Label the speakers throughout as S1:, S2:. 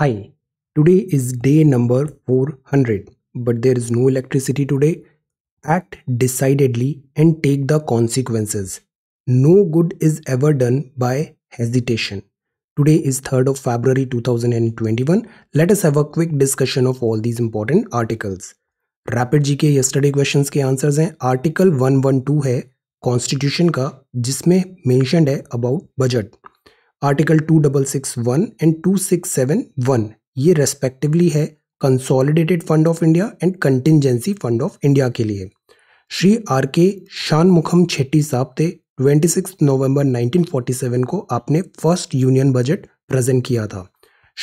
S1: Hi, today is day number 400, but there is no electricity today. Act decidedly and take the consequences. No good is ever done by hesitation. Today is 3rd of February 2021. Let us have a quick discussion of all these important articles. Rapid GK yesterday questions ke answers hain. Article 112 hai, constitution ka, jisme mentioned hai about budget. Article two double six one and two six seven one ये respectively है consolidated fund of India and contingency fund of India के लिए Shri are के शान मुखम छेट्टी साहब थे twenty six November nineteen forty seven को आपने फर्स्ट यूनियन बजट प्रेजेंट किया था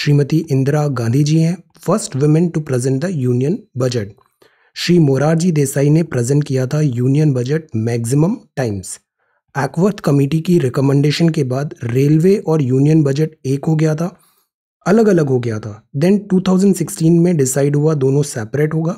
S1: श्रीमती इंदिरा गांधी जी हैं first women to present the union budget Shri Morarji Desai ने प्रेजेंट किया था union budget maximum times Acworth committee की रिकमेंडेशन के बाद रेलवे और यूनियन बजट एक हो गया था अलग अलग हो गया था देन 2016 में डिसाइड हुआ दोनों सेपरेट होगा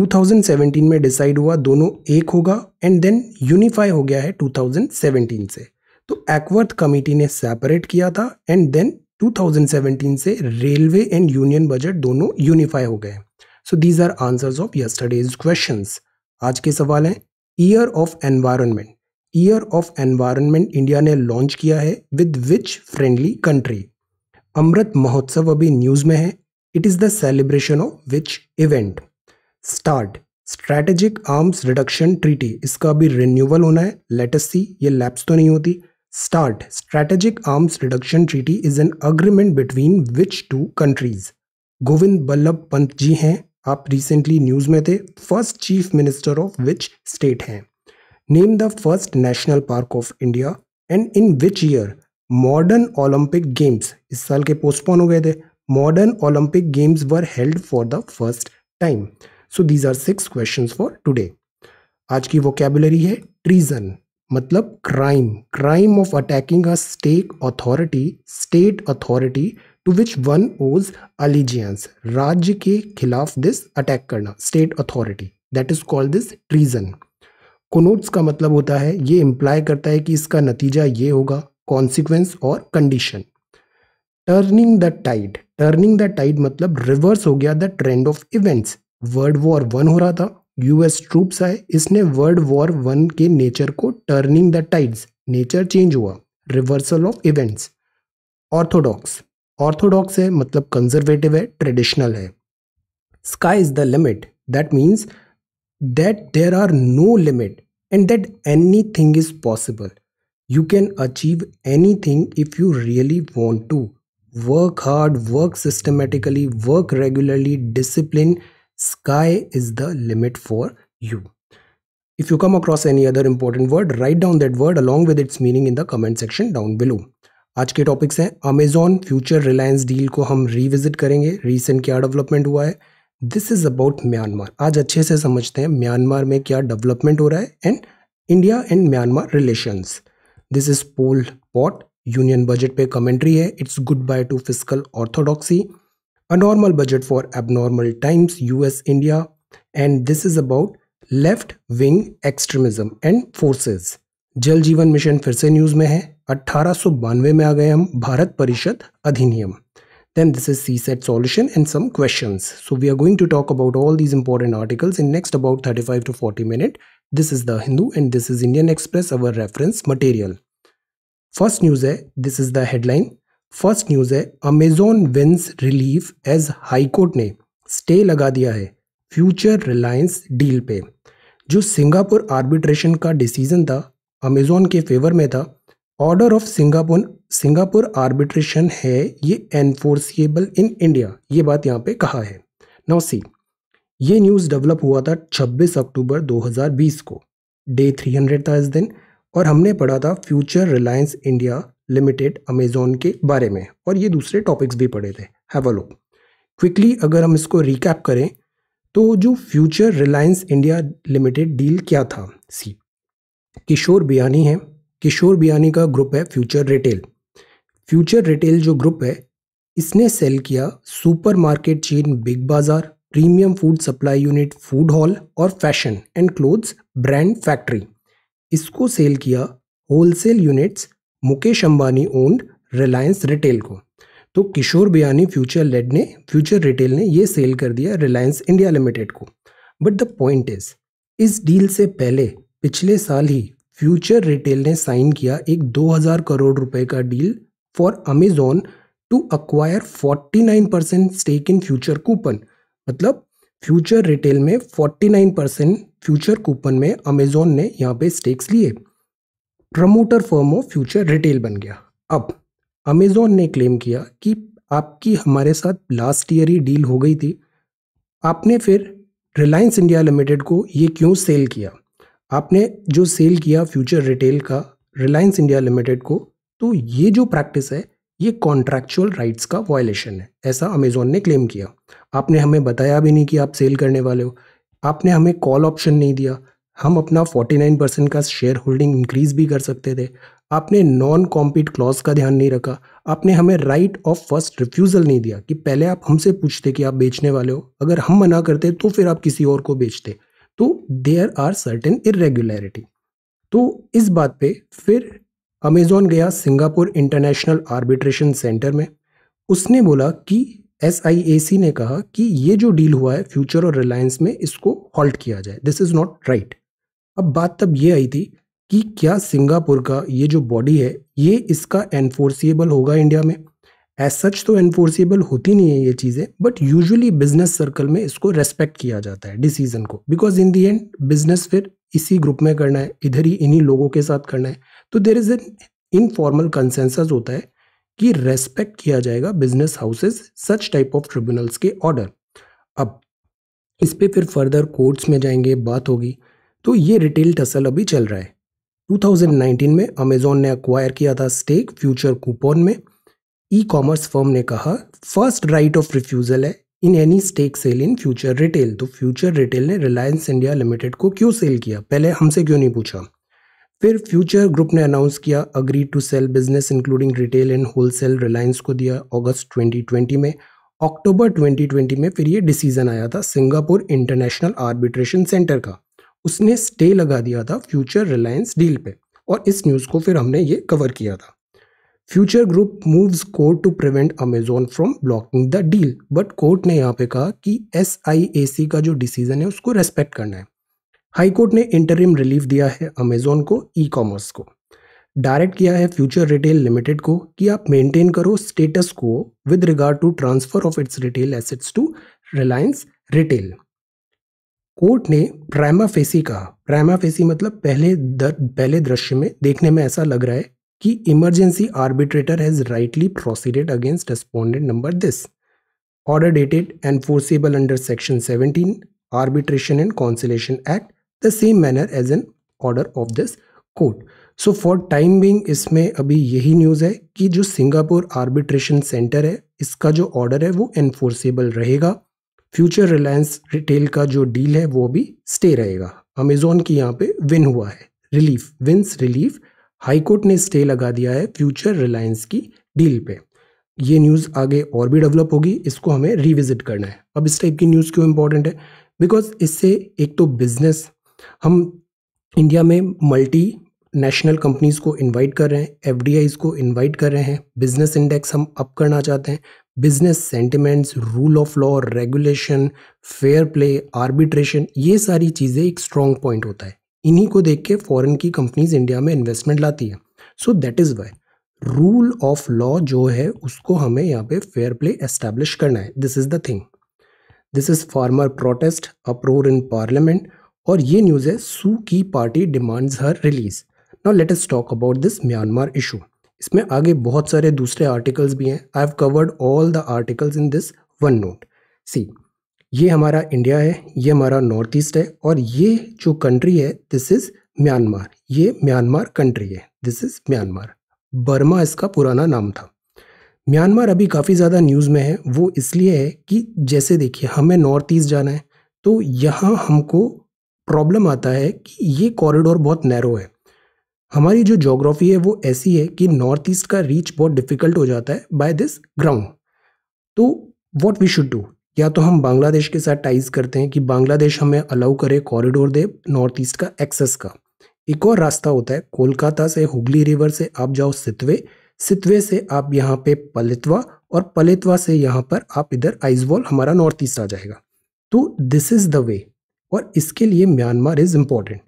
S1: 2017 में डिसाइड हुआ दोनों एक होगा एंड देन यूनिफाई हो गया है 2017 से तो एक्वर्थ कमेटी ने सेपरेट किया था एंड देन 2017 से रेलवे एंड यूनियन बजट दोनों यूनिफाई हो गए so these are answers of yesterday's questions आज के सवाल हैं year of environment year of environment India ने लॉन्च किया है with which friendly country Amrit Mahotsav अभी न्यूज में है it is the celebration of which event START strategic arms reduction treaty इसका अभी रिन्यूअल होना है लेटेस्ट सी ये लैप्स तो नहीं होती START strategic arms reduction treaty is an agreement between which two countries Govind Ballabh Pant ji हैं आप रिसेंटली न्यूज़ में थे first chief minister of which state हैं name the first national park of India and in which year modern Olympic games इस साल के postpone हो गए थे modern Olympic games were held for the first time so these are six question for today आज की वो vocabulary है ट्रीजन मतलब crime crime of attacking a state authority state authority to which one owes allegiance राज्य के खिलाफ this attack करना state authority that is called this treason connotes का मतलब होता है ये इम्प्लाई करता है कि इसका नतीजा ये होगा कॉन्सिक्वेंस और condition turning the tide turning the tide मतलब रिवर्स हो गया the trend of events world war one हो रहा था यूएस ट्रूप्स आए इसने वर्ल्ड वॉर वन के नेचर को turning the tides nature change हुआ reversal of events orthodox orthodox है मतलब कंजर्वेटिव है ट्रेडिशनल है sky is the limit that means that there are no limit and that anything is possible. You can achieve anything if you really want to. Work hard, work systematically, work regularly, discipline. Sky is the limit for you. If you come across any other important word, write down that word along with its meaning in the comment section down below. आज के topics हैं Amazon future Reliance deal को हम revisit करेंगे recent क्या development हुआ है this is about Myanmar आज अच्छे से समझते हैं म्यांमार में क्या डेवलपमेंट हो रहा है and India and Myanmar relations this is pole pot union budget पे कमेंट्री है it's good bye to physical orthodoxy a normal budget for abnormal times US India and this is about left wing extremism and forces Jal Jeevan mission फिर से news में है अट्ठारह में आ गए हम भारत परिषद अधिनियम Then this is CSET solution and some questions. So we are going to talk about all these important articles in next about 35 to 40 minute. This is the Hindu and this is Indian Express our reference material. First news है this is the headline. First news है Amazon wins relief as High Court ne stay laga diya hai future reliance deal pe. जो Singapore arbitration का decision था Amazon के favour में था order of Singapore Singapore arbitration है ये enforceable in India ये बात यहाँ पे कहा है नाउ सी ये न्यूज़ डेवलप हुआ था 26 अक्टूबर 2020 को डे 300 था इस दिन और हमने पढ़ा था Future Reliance India Limited Amazon के बारे में और ये दूसरे टॉपिक्स भी पढ़े थे हैव अ लुक क्विकली अगर हम इसको रिकैप करें तो जो Future Reliance India Limited deal क्या था सी किशोर बियानी है किशोर बियानी का ग्रुप है फ्यूचर रिटेल फ्यूचर रिटेल जो ग्रुप है इसने सेल किया supermarket chain Big Bazaar premium food supply unit food hall और fashion and clothes brand factory इसको सेल किया wholesale units Mukesh Ambani owned Reliance Retail को तो किशोर बयानी फ्यूचर लेड ने फ्यूचर रिटेल ने ये सेल कर दिया रिलायंस इंडिया लिमिटेड को बट द पॉइंट इज इस डील से पहले पिछले साल ही फ्यूचर रिटेल ने साइन किया एक 2000 करोड़ रुपए का deal for Amazon to acquire 49 percent stake in Future coupon मतलब फ्यूचर रिटेल में 49 परसेंट फ्यूचर कूपन में अमेजोन ने यहाँ पे स्टेक्स लिए promoter firm of Future Retail बन गया अब अमेजोन ने क्लेम किया कि आपकी हमारे साथ लास्ट ईयर ही डील हो गई थी आपने फिर रिलायंस इंडिया लिमिटेड को ये क्यों सेल किया आपने जो सेल किया फ्यूचर रिटेल का रिलायंस इंडिया लिमिटेड को तो ये जो प्रैक्टिस है ये कॉन्ट्रैक्चुअल राइट्स का वायलेशन है ऐसा अमेजोन ने क्लेम किया आपने हमें बताया भी नहीं कि आप सेल करने वाले हो आपने हमें कॉल ऑप्शन नहीं दिया हम अपना 49 परसेंट का शेयर होल्डिंग इंक्रीज भी कर सकते थे आपने नॉन कॉम्पीट क्लॉज का ध्यान नहीं रखा आपने हमें राइट ऑफ फर्स्ट रिफ्यूज़ल नहीं दिया कि पहले आप हमसे पूछते कि आप बेचने वाले हो अगर हम मना करते तो फिर आप किसी और को बेचते तो देयर आर सर्टेन इरेग्युलरिटी तो इस बात पे फिर अमेज़ोन गया सिंगापुर इंटरनेशनल आर्बिट्रेशन सेंटर में उसने बोला कि एस आई ए सी ने कहा कि ये जो डील हुआ है फ्यूचर और रिलायंस में इसको हॉल्ट किया जाए दिस इज़ नॉट राइट अब बात तब ये आई थी कि क्या सिंगापुर का ये जो बॉडी है ये इसका एनफोर्सिएबल होगा इंडिया में एज सच तो एनफोर्सेबल होती नहीं है ये चीज़ें बट यूजुअली बिजनेस सर्कल में इसको रेस्पेक्ट किया जाता है डिसीजन को because in the end business फिर इसी ग्रुप में करना है इधर ही इन्हीं लोगों के साथ करना है तो there is an informal consensus होता है कि रेस्पेक्ट किया जाएगा business houses such type of tribunals के ऑर्डर अब इस पर फिर फर्दर कोर्ट्स में जाएंगे बात होगी तो ये रिटेल टसल अभी चल रहा है 2019 में अमेजोन ने अक्वायर किया था स्टेक फ्यूचर कूपन में ई कॉमर्स फर्म ने कहा फर्स्ट राइट ऑफ रिफ्यूजल है in any stake sale in Future Retail तो फ्यूचर रिटेल ने रिलायंस इंडिया लिमिटेड को क्यों सेल किया पहले हमसे क्यों नहीं पूछा फिर फ्यूचर ग्रुप ने अनाउंस किया agree to sale business including retail and wholesale Reliance को दिया अगस्त 2020 में अक्टूबर 2020 में फिर ये डिसीजन आया था सिंगापुर इंटरनेशनल आर्बिट्रेशन सेंटर का उसने स्टे लगा दिया था फ्यूचर रिलायंस डील पे और इस न्यूज़ को फिर हमने ये कवर किया था Future group moves court to prevent Amazon from blocking the deal but court ने यहाँ पे कहा कि एस आई ए सी का जो डिसीजन है उसको रेस्पेक्ट करना है हाई कोर्ट ने इंटरिम रिलीफ दिया है अमेजोन को ई कॉमर्स को डायरेक्ट किया है फ्यूचर रिटेल लिमिटेड को कि आप मेंटेन करो status quo with regard to transfer of its retail assets to Reliance Retail court ने प्राइमा फेसी कहा प्राइमा फेसी मतलब पहले दर, पहले दृश्य में देखने में ऐसा लग रहा है कि emergency arbitrator has rightly proceeded against respondent number this order dated enforceable under section 17 arbitration and conciliation act the same manner as an order of this court so for time being इसमें अभी यही news है कि जो Singapore arbitration centre है इसका जो order है वो एनफोर्सेबल रहेगा फ्यूचर रिलायंस रिटेल का जो डील है वो भी स्टे रहेगा अमेजोन की यहाँ पे विन हुआ है रिलीफ विंस रिलीफ हाईकोर्ट ने स्टे लगा दिया है फ्यूचर रिलायंस की डील पे ये न्यूज़ आगे और भी डेवलप होगी इसको हमें रिविजिट करना है अब इस टाइप की न्यूज़ क्यों इंपॉर्टेंट है बिकॉज इससे एक तो बिजनेस हम इंडिया में मल्टी नेशनल कंपनीज़ को इनवाइट कर रहे हैं एफ को इनवाइट कर रहे हैं बिजनेस इंडेक्स हम अप करना चाहते हैं business sentiments rule of law regulation fair play arbitration ये सारी चीज़ें एक स्ट्रॉन्ग पॉइंट होता है इन्हीं को देख के फॉरेन की कंपनीज इंडिया में इन्वेस्टमेंट लाती है so that is why rule of law जो है उसको हमें यहाँ पे फेयर प्ले एस्टेब्लिश करना है this is the thing this is farmer protest uproar in parliament और ये न्यूज़ है Suu Kyi party demands her release now let us talk about this Myanmar issue इसमें आगे बहुत सारे दूसरे आर्टिकल्स भी हैं I have covered all the articles in this one note see ये हमारा इंडिया है ये हमारा नॉर्थ ईस्ट है और ये जो कंट्री है दिस इज़ म्यांमार ये म्यांमार कंट्री है दिस इज़ म्यांमार बर्मा इसका पुराना नाम था म्यांमार अभी काफ़ी ज़्यादा न्यूज़ में है वो इसलिए है कि जैसे देखिए हमें नॉर्थ ईस्ट जाना है तो यहाँ हमको प्रॉब्लम आता है कि ये कॉरिडोर बहुत नैरो है हमारी जो जोग्राफ़ी है वो ऐसी है कि नॉर्थ ईस्ट का रीच बहुत डिफ़िकल्ट हो जाता है बाय दिस ग्राउंड तो वॉट वी शुड डू या तो हम बांग्लादेश के साथ टाइज करते हैं कि बांग्लादेश हमें अलाउ करे कॉरिडोर दे नॉर्थ ईस्ट का एक्सेस का एक और रास्ता होता है कोलकाता से हुगली रिवर से आप जाओ सितवे सितवे से आप यहाँ पे पलितवा और पलितवा से यहाँ पर आप इधर आइजवॉल हमारा नॉर्थ ईस्ट आ जाएगा तो दिस इज़ द वे और इसके लिए Myanmar is important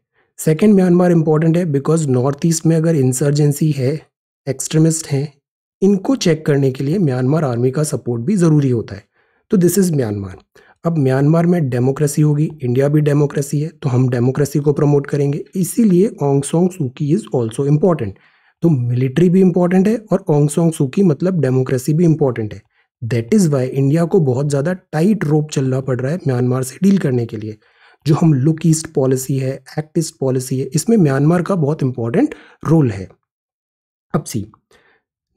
S1: second Myanmar important है बिकॉज नॉर्थ ईस्ट में अगर इंसर्जेंसी है एक्सट्रीमिस्ट हैं इनको चेक करने के लिए म्यांमार आर्मी का सपोर्ट भी ज़रूरी होता है तो दिस इज़ म्यांमार अब म्यांमार में डेमोक्रेसी होगी इंडिया भी डेमोक्रेसी है तो हम डेमोक्रेसी को प्रमोट करेंगे इसीलिए Aung San Suu Kyi is also important तो मिलिट्री भी इम्पॉर्टेंट है और ओंग सोंग सूकी मतलब डेमोक्रेसी भी इम्पॉर्टेंट है दैट इज़ वाई इंडिया को बहुत ज़्यादा टाइट रोप चलना पड़ रहा है म्यांमार से डील करने के लिए जो हम लुक ईस्ट पॉलिसी है एक्ट ईस्ट पॉलिसी है इसमें म्यांमार का बहुत इंपॉर्टेंट रोल है अब सी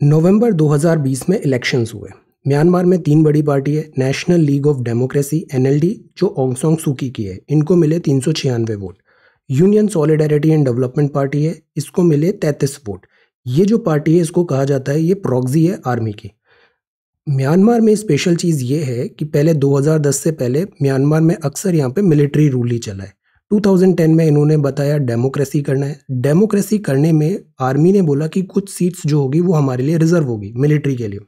S1: नवंबर 2020 में इलेक्शंस हुए म्यांमार में तीन बड़ी पार्टी है नेशनल लीग ऑफ डेमोक्रेसी एन जो ओंगसोंग सुकी की है इनको मिले तीन सौ छियानवे vote Union Solidarity and Development Party है इसको मिले तैंतीस वोट ये जो पार्टी है इसको कहा जाता है ये प्रॉक्सी है आर्मी की म्यांमार में स्पेशल चीज़ ये है कि पहले 2010 से पहले म्यांमार में अक्सर यहाँ पे मिलिट्री रूल ही चला है 2010 में इन्होंने बताया डेमोक्रेसी करना है डेमोक्रेसी करने में आर्मी ने बोला कि कुछ सीट्स जो होगी वो हमारे लिए रिजर्व होगी मिलिट्री के लिए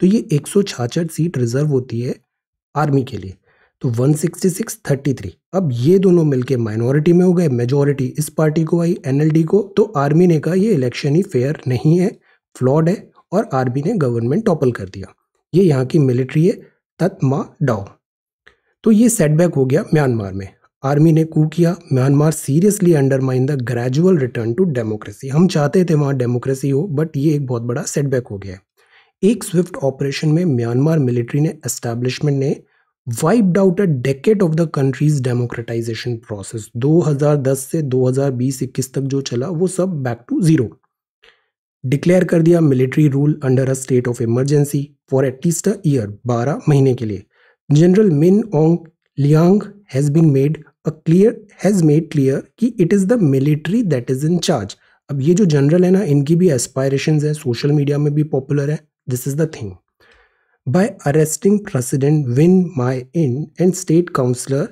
S1: तो ये एक सीट रिजर्व होती है आर्मी के लिए तो 166 33 अब ये दोनों मिलके माइनॉरिटी में हो गए मेजोरिटी इस पार्टी को आई एनएलडी को तो आर्मी ने कहा ये इलेक्शन ही फेयर नहीं है फ्लॉड है और आर्मी ने गवर्नमेंट टॉपल कर दिया ये यहाँ की मिलिट्री है तत्मा डाओ तो ये सेटबैक हो गया म्यांमार में आर्मी ने कू किया Myanmar seriously undermine the gradual return to democracy हम चाहते थे वहाँ डेमोक्रेसी हो बट ये एक बहुत बड़ा सेटबैक हो गया है एक स्विफ्ट ऑपरेशन में म्यांमार मिलिट्री ने एस्टैब्लिशमेंट ने wiped out a decade of the country's democratisation process 2010 से 2020-21 तक जो चला वो सब बैक टू जीरो डिक्लेयर कर दिया military rule under a state of emergency for at least a year 12 महीने के लिए general Min Aung Hlaing has been made a clear has made clear कि it is the military that is in charge अब ये जो general है ना इनकी भी एस्पायरेशन है सोशल मीडिया में भी पॉपुलर है This is the thing. By arresting President win my in and state councillor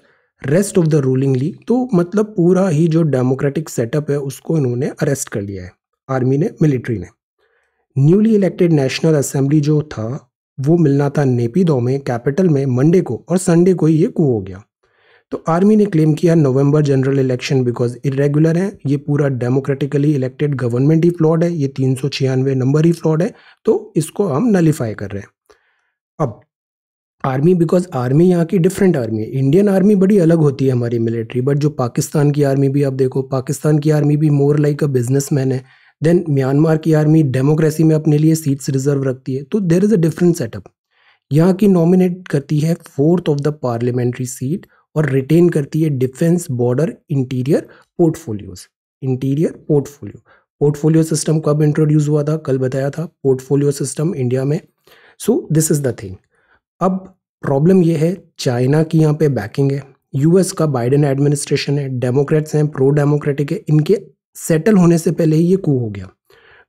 S1: rest of the ruling league तो मतलब पूरा ही जो डेमोक्रेटिक सेटअप है उसको इन्होंने अरेस्ट कर लिया है आर्मी ने मिलिट्री ने न्यूली इलेक्टेड नेशनल असेंबली जो था वो मिलना था नेपीदो में कैपिटल में मंडे को और संडे को ही ये कू हो गया तो आर्मी ने क्लेम किया November general election because irregular है ये पूरा डेमोक्रेटिकली इलेक्टेड गवर्नमेंट ही फ्लॉड है ये तीन नंबर ही फ्लॉड है तो इसको हम नलीफाई कर रहे हैं अब आर्मी बिकॉज आर्मी यहाँ की डिफरेंट आर्मी है इंडियन आर्मी बड़ी अलग होती है हमारी मिलिट्री बट जो पाकिस्तान की आर्मी भी आप देखो पाकिस्तान की आर्मी भी मोर लाइक अ मैन है देन म्यांमार की आर्मी डेमोक्रेसी में अपने लिए सीट्स रिजर्व रखती है तो there is a different setup यहाँ की नॉमिनेट करती है fourth of the parliamentary seat और रिटेन करती है defence border interior portfolios interior portfolio portfolio system कब इंट्रोड्यूस हुआ था कल बताया था पोर्टफोलियो सिस्टम इंडिया में so this is the thing अब प्रॉब्लम ये है चाइना की यहाँ पे बैकिंग है यूएस का बाइडेन एडमिनिस्ट्रेशन है डेमोक्रेट्स हैं प्रो डेमोक्रेटिक है इनके सेटल होने से पहले ही ये कू हो गया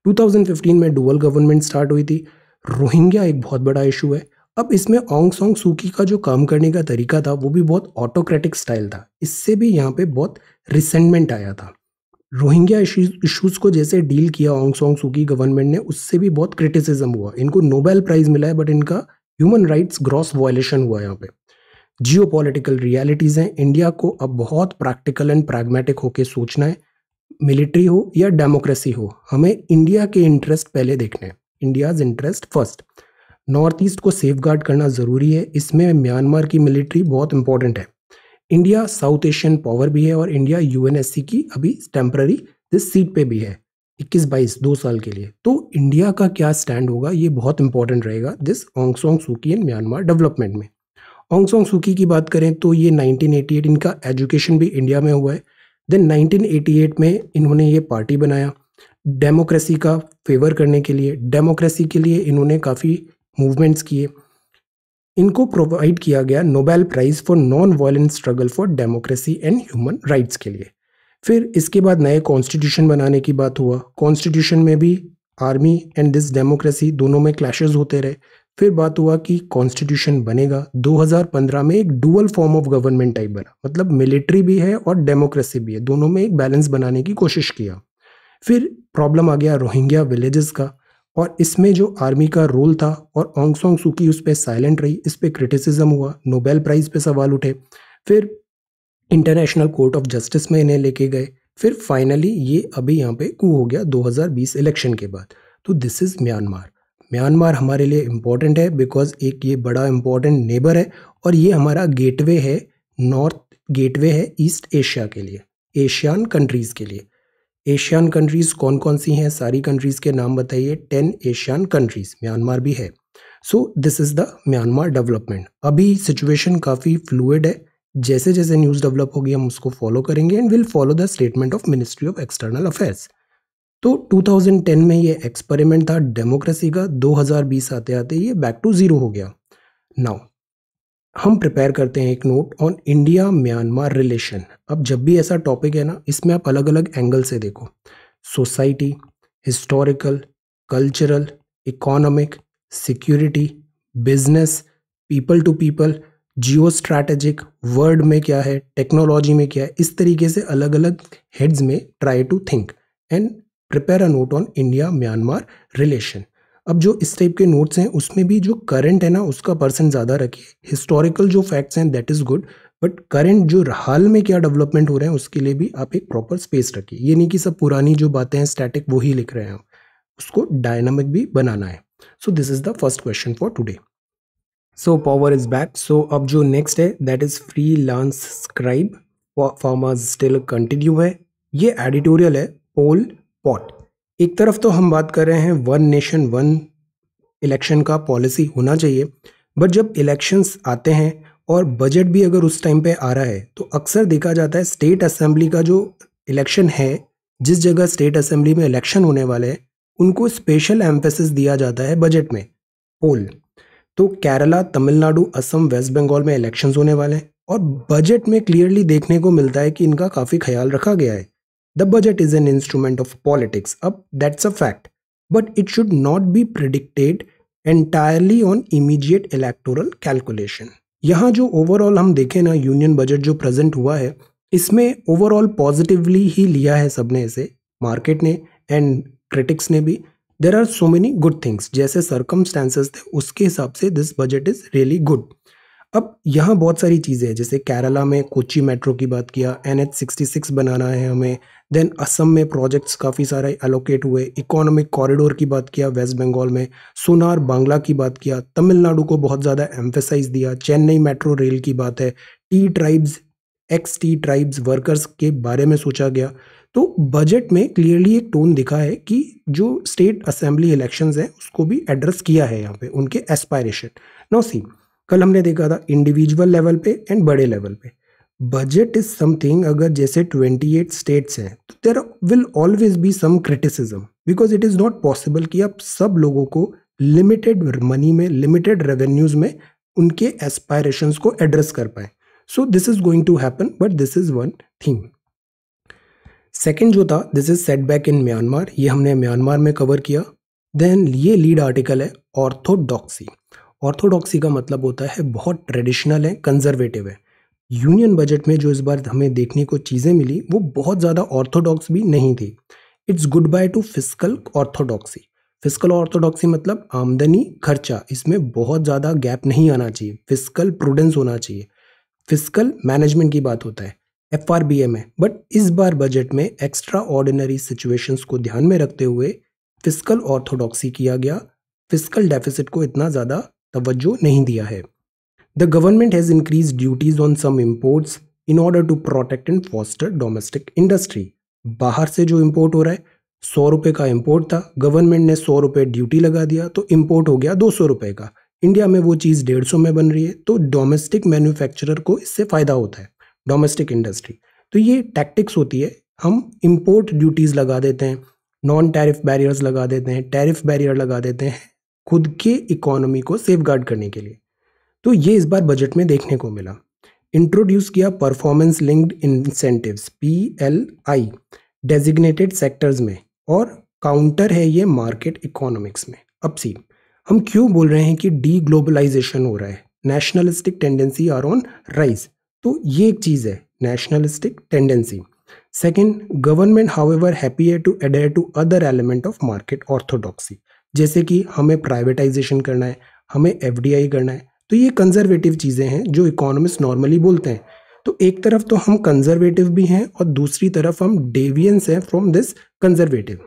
S1: 2015 में डुअल गवर्नमेंट स्टार्ट हुई थी रोहिंग्या एक बहुत बड़ा इशू है अब इसमें ओंग सोंग सूकी का जो काम करने का तरीका था वो भी बहुत ऑटोक्रेटिक स्टाइल था इससे भी यहाँ पे बहुत रिसेंटमेंट आया था रोहिंग्या इश्यूज़ को जैसे डील किया ओंग सोंग सूकी गवर्नमेंट ने उससे भी बहुत क्रिटिसिज्म हुआ इनको नोबेल प्राइज़ मिला है बट इनका ह्यूमन राइट्स ग्रॉस वायोलेशन हुआ यहाँ पे जियो पोलिटिकल रियालिटीज़ हैं इंडिया को अब बहुत प्रैक्टिकल एंड प्रैग्मेटिक होकर सोचना है मिलिट्री हो या डेमोक्रेसी हो हमें इंडिया के इंटरेस्ट पहले देखने हैं India's interest first north east को सेफ करना ज़रूरी है इसमें म्यांमार की मिलिट्री बहुत इंपॉर्टेंट है इंडिया साउथ एशियन पावर भी है और इंडिया यू की अभी टेम्प्ररी इस सीट पे भी है इक्कीस बाईस दो साल के लिए तो इंडिया का क्या स्टैंड होगा ये बहुत इंपॉर्टेंट रहेगा दिस ऑंगसोंग सुकी एंड म्यांमार डेवलपमेंट में ओंगसोंग सूकी की बात करें तो ये 1988 इनका एजुकेशन भी इंडिया में हुआ है देन 1988 में इन्होंने ये पार्टी बनाया डेमोक्रेसी का फेवर करने के लिए डेमोक्रेसी के लिए इन्होंने काफ़ी मूवमेंट्स किए इनको प्रोवाइड किया गया Nobel prize for non violent struggle for democracy and human rights के लिए फिर इसके बाद नए कॉन्स्टिट्यूशन बनाने की बात हुआ कॉन्स्टिट्यूशन में भी आर्मी एंड दिस डेमोक्रेसी दोनों में क्लैशेज होते रहे फिर बात हुआ कि कॉन्स्टिट्यूशन बनेगा 2015 में एक dual form of government type बना मतलब मिलिट्री भी है और डेमोक्रेसी भी है दोनों में एक बैलेंस बनाने की कोशिश किया फिर प्रॉब्लम आ गया रोहिंग्या विलेजेस का और इसमें जो आर्मी का रोल था और ओंग सोंग सुकी उस पर साइलेंट रही इस पर क्रिटिसिज्म हुआ नोबेल प्राइज़ पे सवाल उठे फिर इंटरनेशनल कोर्ट ऑफ जस्टिस में इन्हें लेके गए फिर फाइनली ये अभी यहाँ पे कू हो गया 2020 इलेक्शन के बाद तो दिस इज़ म्यांमार म्यांमार हमारे लिए इम्पॉर्टेंट है बिकॉज एक ये बड़ा इम्पॉर्टेंट नेबर है और ये हमारा गेटवे है नॉर्थ गेटवे है ईस्ट एशिया के लिए एशियान कंट्रीज़ के लिए एशियन कंट्रीज़ कौन कौन सी हैं सारी कंट्रीज़ के नाम बताइए टेन एशियन कंट्रीज़ म्यांमार भी है so this is the Myanmar development अभी सिचुएशन काफ़ी फ्लूड है जैसे जैसे न्यूज़ डेवलप होगी हम उसको फॉलो करेंगे and will follow the statement of ministry of external affairs तो 2010 में ये एक्सपेरिमेंट था डेमोक्रेसी का 2020 आते आते ये बैक टू ज़ीरो हो गया नाउ हम प्रिपेयर करते हैं एक note on India Myanmar relation अब जब भी ऐसा टॉपिक है ना इसमें आप अलग अलग एंगल से देखो society historical cultural economic security business people to people geostrategic world में क्या है टेक्नोलॉजी में क्या है इस तरीके से अलग अलग हेड्स में try to think and prepare a note on India Myanmar relation अब जो इस टाइप के नोट्स हैं उसमें भी जो करंट है ना उसका परसेंट ज़्यादा रखिए हिस्टोरिकल जो फैक्ट्स हैं that is good but current जो हाल में क्या डेवलपमेंट हो रहे हैं उसके लिए भी आप एक प्रॉपर स्पेस रखिए ये नहीं कि सब पुरानी जो बातें हैं स्टैटिक वो ही लिख रहे हैं आप उसको डायनामिक भी बनाना है so this is the first question for today so power is back so अब जो नेक्स्ट है that is freelance scribe farmers still continue है ये एडिटोरियल है पोल पॉट एक तरफ तो हम बात कर रहे हैं वन नेशन वन इलेक्शन का पॉलिसी होना चाहिए बट जब इलेक्शंस आते हैं और बजट भी अगर उस टाइम पे आ रहा है तो अक्सर देखा जाता है स्टेट असेंबली का जो इलेक्शन है जिस जगह स्टेट असेंबली में इलेक्शन होने वाले हैं उनको स्पेशल एम्फेसिस दिया जाता है बजट में पोल तो केरला तमिलनाडु असम वेस्ट बंगाल में इलेक्शंस होने वाले हैं और बजट में क्लियरली देखने को मिलता है कि इनका काफ़ी ख्याल रखा गया है The budget is an instrument of politics, up that's a fact, but it should not be predicted entirely on immediate electoral calculation. यहाँ जो ओवरऑल हम देखें ना यूनियन बजट जो प्रेजेंट हुआ है इसमें ओवरऑल पॉजिटिवली ही लिया है सबने इसे मार्केट ने एंड क्रिटिक्स ने भी there are so many good things जैसे सर्कमस्टांसेस थे उसके हिसाब से this budget is really good अब यहाँ बहुत सारी चीज़ें हैं जैसे केरला में कोची मेट्रो की बात किया एन एच सिक्सटी सिक्स बनाना है हमें देन असम में प्रोजेक्ट्स काफ़ी सारे एलोकेट हुए इकोनॉमिक कॉरिडोर की बात किया वेस्ट बंगाल में सोनार बांग्ला की बात किया तमिलनाडु को बहुत ज़्यादा एम्फेसाइज दिया चेन्नई मेट्रो रेल की बात है tea tribes ex tea tribes workers के बारे में सोचा गया तो बजट में क्लियरली एक टोन दिखा है कि जो स्टेट असेंबली इलेक्शन हैं उसको भी एड्रेस किया है यहाँ पे उनके एस्पायरेशन नौ सी कल हमने देखा था इंडिविजुअल लेवल पे एंड बड़े लेवल पे बजट इज समथिंग अगर जैसे 28 स्टेट्स हैं तो there will always be some criticism because it is not possible कि आप सब लोगों को लिमिटेड मनी में लिमिटेड रेवेन्यूज में उनके एस्पायरेशंस को एड्रेस कर पाए so this is going to happen but this is one theme second जो था this is setback in Myanmar ये हमने म्यांमार में कवर किया देन ये लीड आर्टिकल है ऑर्थोडॉक्सी ऑर्थोडॉक्सी का मतलब होता है बहुत ट्रेडिशनल है कंजर्वेटिव है यूनियन बजट में जो इस बार हमें देखने को चीज़ें मिली वो बहुत ज़्यादा ऑर्थोडॉक्स भी नहीं थी it's good bye to physical orthodoxy fiscal orthodoxy मतलब आमदनी खर्चा इसमें बहुत ज़्यादा गैप नहीं आना चाहिए फिजिकल प्रूडेंस होना चाहिए फिजिकल मैनेजमेंट की बात होता है एफ आर बी एम है बट इस बार बजट में एक्स्ट्रा ऑर्डिनरी सिचुएशंस को ध्यान में रखते हुए फिजिकल ऑर्थोडॉक्सी किया गया फिजिकल डेफिसिट को इतना ज़्यादा तवज्जो नहीं दिया है The government has increased duties on some imports in order to protect and foster domestic industry. बाहर से जो इम्पोर्ट हो रहा है सौ रुपये का इम्पोर्ट था गवर्नमेंट ने सौ रुपये ड्यूटी लगा दिया तो इम्पोर्ट हो गया दो सौ रुपये का इंडिया में वो चीज़ डेढ़ सौ में बन रही है तो डोमेस्टिक मैन्युफैक्चरर को इससे फ़ायदा होता है डोमेस्टिक इंडस्ट्री तो ये टैक्टिक्स होती है हम इम्पोर्ट ड्यूटीज़ लगा देते हैं नॉन टैरिफ बैरियर्स लगा देते हैं टैरिफ बैरियर लगा देते हैं खुद के इकोनॉमी को सेफ करने के लिए तो ये इस बार बजट में देखने को मिला इंट्रोड्यूस किया performance linked incentive P L I designated sectors में और काउंटर है ये मार्केट इकोनॉमिक्स में अब सी हम क्यों बोल रहे हैं कि डी ग्लोबलाइजेशन हो रहा है nationalistic tendency are on rise तो ये एक चीज़ है nationalistic tendency second government however happy है to adhere to other element of market orthodoxy जैसे कि हमें प्राइवेटाइजेशन करना है हमें एफ करना है तो ये कंजर्वेटिव चीज़ें हैं जो इकोनॉमिस्ट नॉर्मली बोलते हैं तो एक तरफ तो हम कंजर्वेटिव भी हैं और दूसरी तरफ हम डेवियंस हैं from this conservative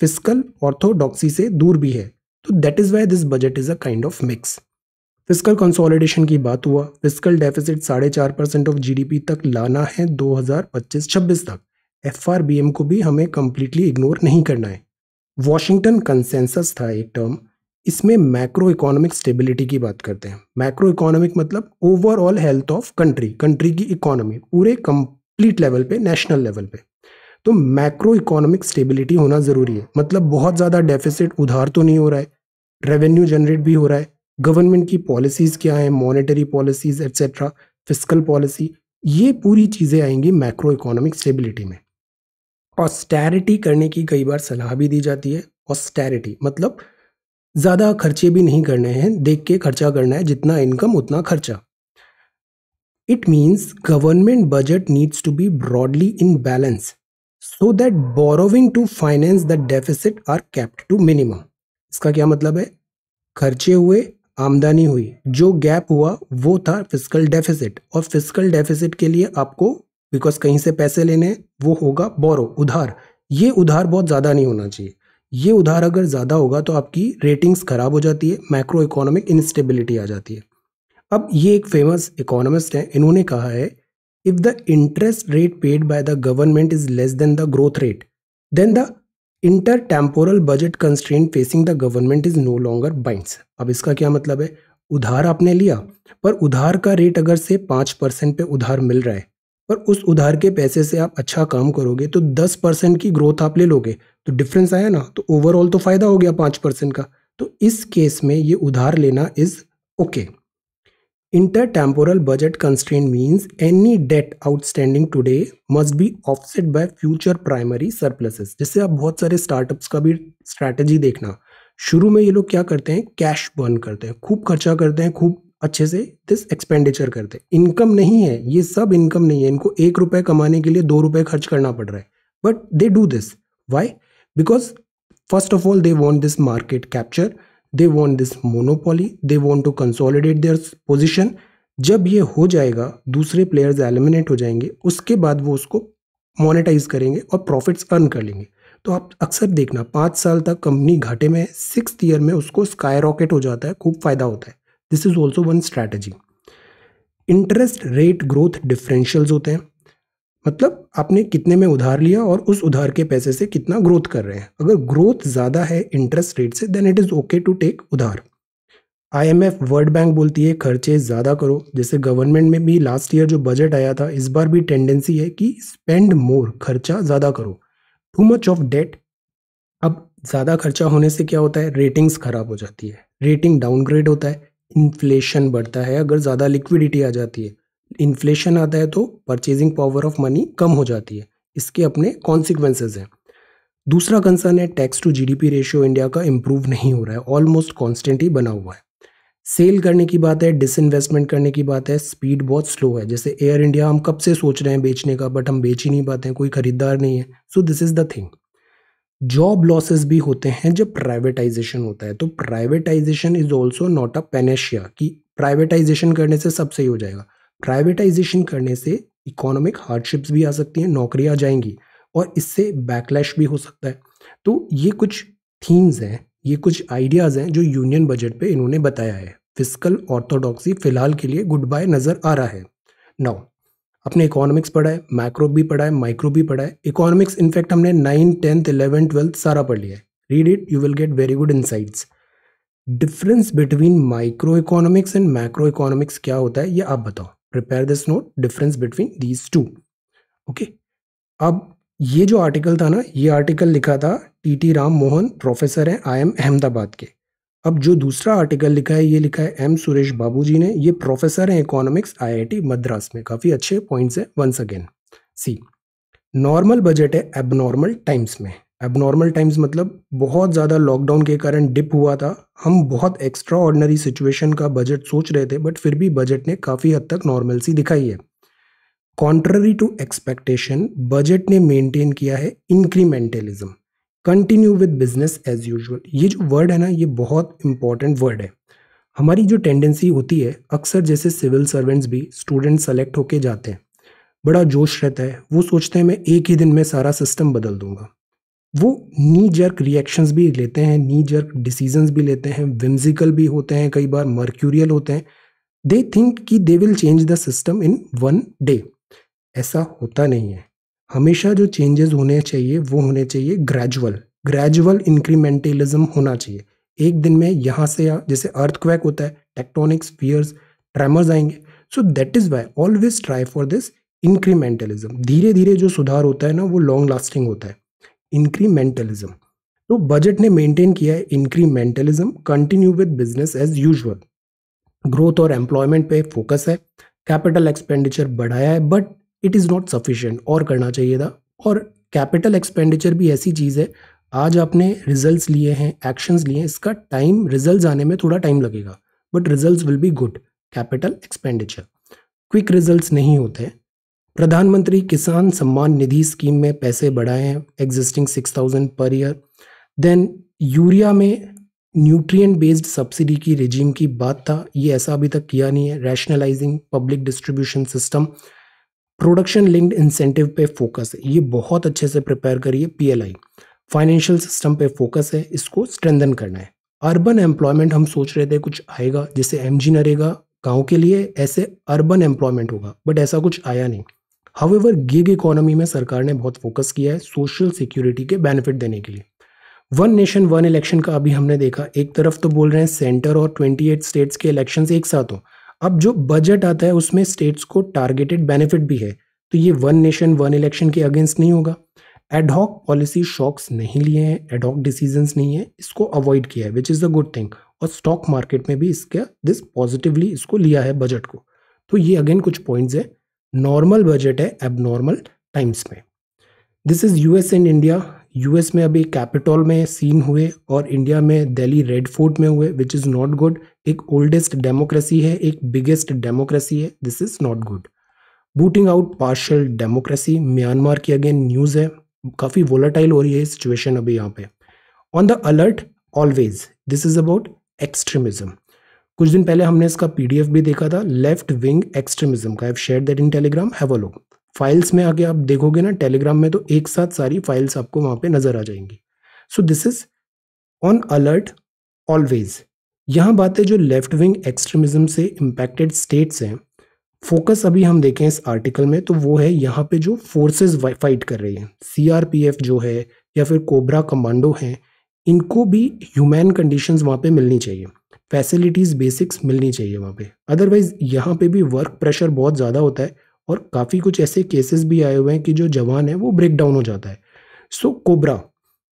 S1: fiscal orthodoxy से दूर भी है तो that is why this budget is a kind of mix fiscal consolidation की बात हुआ फिजिकल डेफिसिट साढ़े चार परसेंट ऑफ जीडीपी तक लाना है 2025-26 तक एफआरबीएम को भी हमें कम्प्लीटली इग्नोर नहीं करना है वॉशिंगटन कंसेंसस था एक टर्म इसमें मैक्रो इकोनॉमिक स्टेबिलिटी की बात करते हैं मैक्रो इकोनॉमिक मतलब overall health of country country की इकोनॉमी पूरे कंप्लीट लेवल पे नेशनल लेवल पे तो मैक्रो इकोनॉमिक स्टेबिलिटी होना ज़रूरी है मतलब बहुत ज़्यादा डेफिसिट उधार तो नहीं हो रहा है रेवेन्यू जनरेट भी हो रहा है गवर्नमेंट की पॉलिसीज़ क्या हैं monetary policies etcetera fiscal policy ये पूरी चीज़ें आएंगी मैक्रो इकोनॉमिक स्टेबिलिटी में ऑस्टेरिटी करने की कई बार सलाह भी दी जाती है ऑस्टेरिटी मतलब ज़्यादा खर्चे भी नहीं करने हैं देख के खर्चा करना है जितना इनकम उतना खर्चा it means government budget needs to be broadly in balance so that borrowing to finance the deficit are kept to minimum इसका क्या मतलब है खर्चे हुए आमदनी हुई जो गैप हुआ वो था फिजिकल डेफिसिट और फिजिकल डेफिसिट के लिए आपको बिकॉज कहीं से पैसे लेने वो होगा बोरो उधार ये उधार बहुत ज़्यादा नहीं होना चाहिए ये उधार अगर ज़्यादा होगा तो आपकी रेटिंग्स ख़राब हो जाती है मैक्रो इकोनॉमिक इंस्टेबिलिटी आ जाती है अब ये एक फेमस इकोनॉमिस्ट हैं इन्होंने कहा है if the interest rate paid by the government is less than the growth rate then the intertemporal budget constraint facing the government is no longer binds अब इसका क्या मतलब है उधार आपने लिया पर उधार का रेट अगर से पाँच परसेंट पे उधार मिल रहा है पर उस उधार के पैसे से आप अच्छा काम करोगे तो दस परसेंट की ग्रोथ आप ले लोगे तो डिफरेंस आया ना तो ओवरऑल तो फ़ायदा हो गया पाँच परसेंट का तो इस केस में ये उधार लेना is okay intertemporal budget constraint means any debt outstanding today must be offset by future primary surpluses जिससे आप बहुत सारे स्टार्टअप्स का भी स्ट्रैटेजी देखना शुरू में ये लोग क्या करते हैं कैश बर्न करते हैं खूब खर्चा करते हैं खूब अच्छे से दिस एक्सपेंडिचर करते इनकम नहीं है ये सब इनकम नहीं है इनको एक रुपये कमाने के लिए दो रुपये खर्च करना पड़ रहा है but they do this why because first of all they want this market capture they want this monopoly they want to consolidate their position जब ये हो जाएगा दूसरे प्लेयर्स एलिमिनेट हो जाएंगे उसके बाद वो उसको मोनिटाइज करेंगे और प्रॉफिट्स अर्न कर लेंगे तो आप अक्सर देखना पाँच साल तक कंपनी घाटे में है सिक्स ईयर में उसको स्काई रॉकेट हो जाता है खूब फ़ायदा होता है this is also one strategy interest rate growth differentials होते हैं मतलब आपने कितने में उधार लिया और उस उधार के पैसे से कितना ग्रोथ कर रहे हैं अगर ग्रोथ ज़्यादा है इंटरेस्ट रेट से then it is okay to take उधार आईएमएफ वर्ल्ड बैंक बोलती है खर्चे ज़्यादा करो जैसे गवर्नमेंट में भी लास्ट ईयर जो बजट आया था इस बार भी टेंडेंसी है कि स्पेंड मोर खर्चा ज़्यादा करो टू मच ऑफ डेट अब ज़्यादा खर्चा होने से क्या होता है रेटिंग्स खराब हो जाती है रेटिंग डाउनग्रेड होता है इन्फ्लेशन बढ़ता है अगर ज़्यादा लिक्विडिटी आ जाती है इन्फ्लेशन आता है तो परचेजिंग पावर ऑफ मनी कम हो जाती है इसके अपने कॉन्सिक्वेंसेज हैं दूसरा कंसर्न है tax to GDP ratio India का इम्प्रूव नहीं हो रहा है ऑलमोस्ट कॉन्स्टेंट ही बना हुआ है सेल करने की बात है डिसइन्वेस्टमेंट करने की बात है स्पीड बहुत स्लो है जैसे एयर इंडिया हम कब से सोच रहे हैं बेचने का बट हम बेच ही नहीं पाते हैं कोई खरीदार नहीं है so this is the thing job losses भी होते हैं जब प्राइवेटाइजेशन होता है तो privatisation is also not a panacea कि प्राइवेटाइजेशन करने से सब सही हो जाएगा प्राइवेटाइजेशन करने से इकोनॉमिक हार्डशिप्स भी आ सकती हैं नौकरियां आ जाएंगी और इससे बैकलैश भी हो सकता है तो ये कुछ थीम्स हैं ये कुछ आइडियाज़ हैं जो यूनियन बजट पे इन्होंने बताया है फिजिकल ऑर्थोडॉक्सी फिलहाल के लिए गुड बाय नज़र आ रहा है नाउ अपने इकोनॉमिक्स पढ़ा है माइक्रो भी पढ़ा है माइक्रो भी पढ़ा है इकोनॉमिक्स इनफैक्ट हमने नाइन टेंथ इलेवन ट्वेल्थ सारा पढ़ लिया है read it you will get very good insights difference between microeconomics and microeconomics क्या होता है ये आप बताओ prepare this note difference between these two okay अब ये जो आर्टिकल था ना ये आर्टिकल लिखा था T T Ram Mohan professor हैं आई एम अहमदाबाद के अब जो दूसरा आर्टिकल लिखा है ये लिखा है एम सुरेश बाबू जी ने ये प्रोफेसर हैं इकोनॉमिक्स आईआईटी मद्रास में काफ़ी अच्छे पॉइंट्स हैं वंस अगेन सी नॉर्मल बजट है एबनॉर्मल टाइम्स में एबनॉर्मल टाइम्स मतलब बहुत ज़्यादा लॉकडाउन के कारण डिप हुआ था हम बहुत एक्स्ट्रा ऑर्डनरी सिचुएशन का बजट सोच रहे थे बट फिर भी बजट ने काफ़ी हद तक नॉर्मल सी दिखाई है कॉन्ट्ररी टू एक्सपेक्टेशन बजट ने मेनटेन किया है incrementalism continue with business as usual ये जो वर्ड है ना ये बहुत इंपॉर्टेंट वर्ड है हमारी जो टेंडेंसी होती है अक्सर जैसे सिविल सर्वेंट्स भी स्टूडेंट सेलेक्ट होके जाते हैं बड़ा जोश रहता है वो सोचते हैं मैं एक ही दिन में सारा सिस्टम बदल दूंगा वो नी जर्क रिएक्शंस भी लेते हैं नी जर्क डिसीजंस भी लेते हैं विम्जिकल भी होते हैं कई बार मर्क्यूरियल होते हैं दे थिंक कि they will change the system in one day ऐसा होता नहीं है हमेशा जो चेंजेस होने चाहिए वो होने चाहिए ग्रेजुअल ग्रेजुअल इंक्रीमेंटलिज्म होना चाहिए एक दिन में यहाँ से यहाँ जैसे अर्थक्वैक होता है टेक्टोनिक्स फियर्स ट्रेमर्स आएंगे so that is why always try for this incrementalism धीरे धीरे जो सुधार होता है ना वो लॉन्ग लास्टिंग होता है इंक्रीमेंटलिज्म तो बजट ने मेंटेन किया है incrementalism continue with business as usual growth और एम्प्लॉयमेंट पे फोकस है कैपिटल एक्सपेंडिचर बढ़ाया है but it is not sufficient और करना चाहिए था और कैपिटल एक्सपेंडिचर भी ऐसी चीज़ है आज आपने रिजल्ट्स लिए हैं एक्शंस लिए हैं इसका टाइम रिजल्ट आने में थोड़ा टाइम लगेगा but result will be good capital expenditure quick result नहीं होते प्रधानमंत्री किसान सम्मान निधि स्कीम में पैसे बढ़ाए हैं existing six thousand per year then urea में न्यूट्रिएंट बेस्ड सब्सिडी की रिजीम की बात था ये ऐसा अभी तक किया नहीं है rationalising public distribution system production linked incentive पे फोकस है ये बहुत अच्छे से प्रिपेयर करिए पीएलआई फाइनेंशियल सिस्टम पे फोकस है इसको स्ट्रेंथन करना है अर्बन एम्प्लॉयमेंट हम सोच रहे थे कुछ आएगा जैसे एम जी नरेगा गाँव के लिए ऐसे अर्बन एम्प्लॉयमेंट होगा बट ऐसा कुछ आया नहीं हावेवर गिग इकोनॉमी में सरकार ने बहुत फोकस किया है सोशल सिक्योरिटी के बेनिफिट देने के लिए वन नेशन वन इलेक्शन का अभी हमने देखा एक तरफ तो बोल रहे हैं सेंटर और 28 स्टेट्स के इलेक्शंस एक साथ हो अब जो बजट आता है उसमें स्टेट्स को टारगेटेड बेनिफिट भी है तो ये वन नेशन वन इलेक्शन के अगेंस्ट नहीं होगा एडहॉक पॉलिसी शॉक्स नहीं लिए हैं एडहॉक डिसीजंस नहीं है इसको अवॉइड किया है which is a good thing और स्टॉक मार्केट में भी इसका दिस पॉजिटिवली इसको लिया है बजट को तो ये अगेन कुछ पॉइंट्स है नॉर्मल बजट है एबनॉर्मल टाइम्स में this is US and India US में अभी कैपिटल में सीन हुए और इंडिया में दिल्ली रेड फोर्ट में हुए विच इज़ नॉट गुड एक ओल्डेस्ट डेमोक्रेसी है एक बिगेस्ट डेमोक्रेसी है this is not good booting out partial democracy Myanmar की अगेन न्यूज़ है काफ़ी वोलाटाइल हो रही है सिचुएशन अभी यहाँ पे on the alert always this is about extremism कुछ दिन पहले हमने इसका पीडीएफ भी देखा था लेफ्ट विंग एक्सट्रीमिज्म का I share that in Telegram have a look files में आगे आप देखोगे ना टेलीग्राम में तो एक साथ सारी फाइल्स आपको वहाँ पे नज़र आ जाएंगी so this is on alert always यहाँ बातें जो लेफ्ट विंग एक्सट्रीमिज्म से इम्पैक्टेड स्टेट्स हैं फोकस अभी हम देखें इस आर्टिकल में तो वो है यहाँ पे जो फोर्सेस फाइट कर रही हैं सीआरपीएफ जो है या फिर कोबरा कमांडो हैं इनको भी ह्यूमैन कंडीशंस वहाँ पे मिलनी चाहिए फैसिलिटीज़ बेसिक्स मिलनी चाहिए वहाँ पे अदरवाइज़ यहाँ पे भी वर्क प्रेशर बहुत ज़्यादा होता है और काफ़ी कुछ ऐसे केसेस भी आए हुए हैं कि जो जवान है वो ब्रेक डाउन हो जाता है so cobra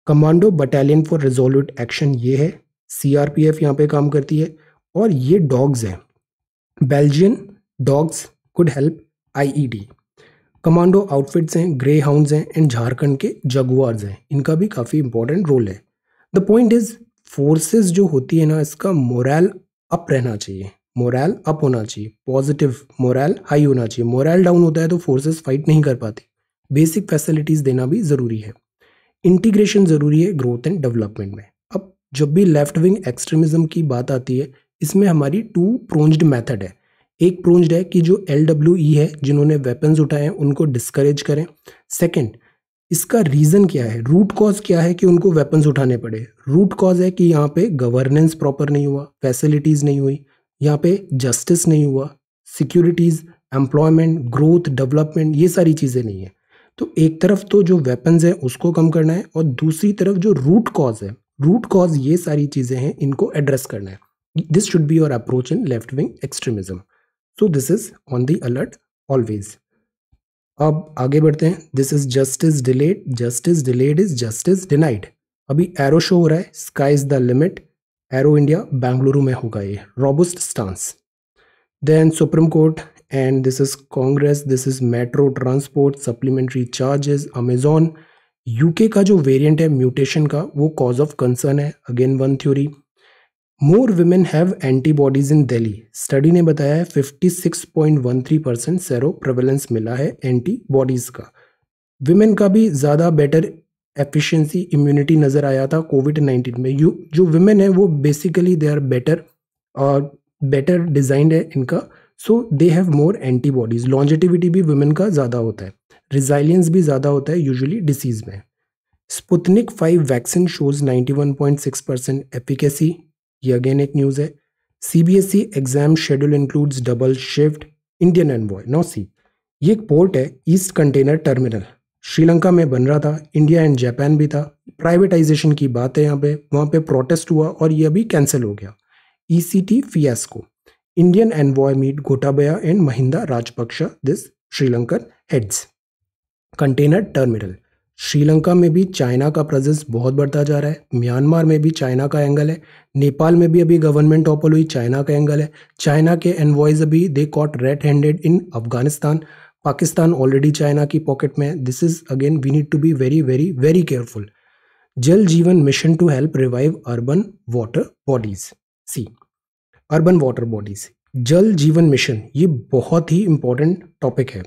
S1: commando battalion for resolute action ये है सी आर पी एफ यहाँ पर काम करती है और ये डॉग्स हैं Belgian dogs could help I E D commando outfits हैं ग्रे हाउंड हैं एंड झारखंड के जगुआर्स हैं इनका भी काफ़ी इंपॉर्टेंट रोल है द पॉइंट इज़ फोर्सेज जो होती है ना इसका मोरल अप रहना चाहिए मोरल अप होना चाहिए पॉजिटिव मोरल हाई होना चाहिए मोरल डाउन होता है तो फोर्सेस फाइट नहीं कर पाती बेसिक फैसिलिटीज़ देना भी ज़रूरी है इंटीग्रेशन ज़रूरी है ग्रोथ एंड डेवलपमेंट में अब जब भी लेफ्ट विंग एक्सट्रीमिज़म की बात आती है इसमें हमारी टू प्रोन्ज्ड मेथड है एक प्रोन्ज्ड है कि जो एल डब्ल्यू ई है जिन्होंने वेपन्स उठाए हैं उनको डिस्करेज करें सेकेंड इसका रीज़न क्या है रूट कॉज क्या है कि उनको वेपन्स उठाने पड़े रूट कॉज है कि यहाँ पे गवर्नेंस प्रॉपर नहीं हुआ फैसिलिटीज़ नहीं हुई यहाँ पे जस्टिस नहीं हुआ सिक्योरिटीज़ एम्प्लॉयमेंट ग्रोथ डेवलपमेंट ये सारी चीज़ें नहीं है तो एक तरफ तो जो वेपन्स हैं उसको कम करना है और दूसरी तरफ जो रूट कॉज है रूट कॉज ये सारी चीज़ें हैं इनको एड्रेस करना है this should be your approach in left wing extremism so this is on the alert always अब आगे बढ़ते हैं this is justice delayed justice delayed is justice denied अभी एरो शो हो रहा है sky is the limit aero India Bengaluru में होगा ये robust stance then supreme court and this is Congress this is metro transport supplementary charges Amazon UK का जो variant है म्यूटेशन का वो कॉज ऑफ कंसर्न है again one theory more women have antibodies in Delhi study ने बताया है fifty six point one three percent sero prevalence मिला है एंटीबॉडीज का वुमेन का भी ज़्यादा बेटर एफिशिएंसी इम्यूनिटी नज़र आया था कोविड नाइन्टीन में यू जो वुमेन है वो बेसिकली दे आर बेटर और बेटर डिजाइंड है इनका so they have more antibodies longevity भी वुमेन का ज़्यादा होता है रिजाइलियंस भी ज़्यादा होता है यूजुअली डिसीज़ में Sputnik five vaccine shows six percent efficacy ये अगेन एक न्यूज़ है C B S E exam schedule includes double shift Indian no see ये एक पोर्ट है ईस्ट कंटेनर टर्मिनल श्रीलंका में बन रहा था इंडिया एंड जापान भी था प्राइवेटाइजेशन की बात है यहाँ पे वहाँ पे प्रोटेस्ट हुआ और यह भी कैंसिल हो गया E C T fiasco Indian envoy meet Gotabaya and Mahinda Rajapaksa this Sri Lankan heads container terminal Sri में भी चाइना का प्रेजेंस बहुत बढ़ता जा रहा है म्यांमार में भी चाइना का एंगल है नेपाल में भी अभी गवर्नमेंट ऑपल हुई चाइना का एंगल है चाइना के एनवॉयज अभी they caught red handed in Afghanistan Pakistan already China की पॉकेट में this is again we need to be very very very careful Jal Jeevan mission to help revive urban water bodies see urban water bodies Jal Jeevan mission ये बहुत ही important topic है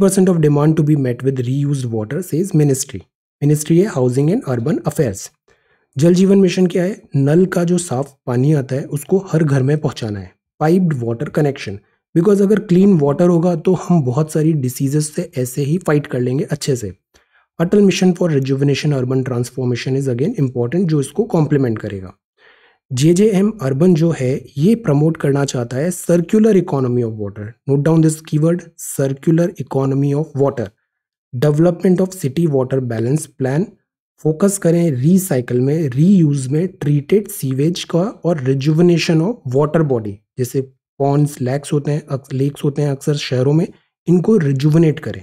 S1: percent of demand to be met with reuse water says ministry ministry है housing and urban affairs Jal Jeevan mission क्या है नल का जो साफ पानी आता है उसको हर घर में पहुंचाना है पाइप्ड वाटर कनेक्शन बिकॉज अगर क्लीन वाटर होगा तो हम बहुत सारी डिसीजेस से ऐसे ही फाइट कर लेंगे अच्छे से Atal mission for rejuvenation urban transformation is again important जो इसको कॉम्प्लीमेंट करेगा जे जे एम अर्बन जो है ये प्रमोट करना चाहता है circular economy of water note down this keyword circular economy of water development of city water balance plan focus करें रीसाइकल में रीयूज में ट्रीटेड सीवेज का और रिजुवनेशन ऑफ वाटर बॉडी जैसे पॉन्स लैक्स होते हैं लेक्स होते हैं अक्सर शहरों में इनको रिजुवनेट करें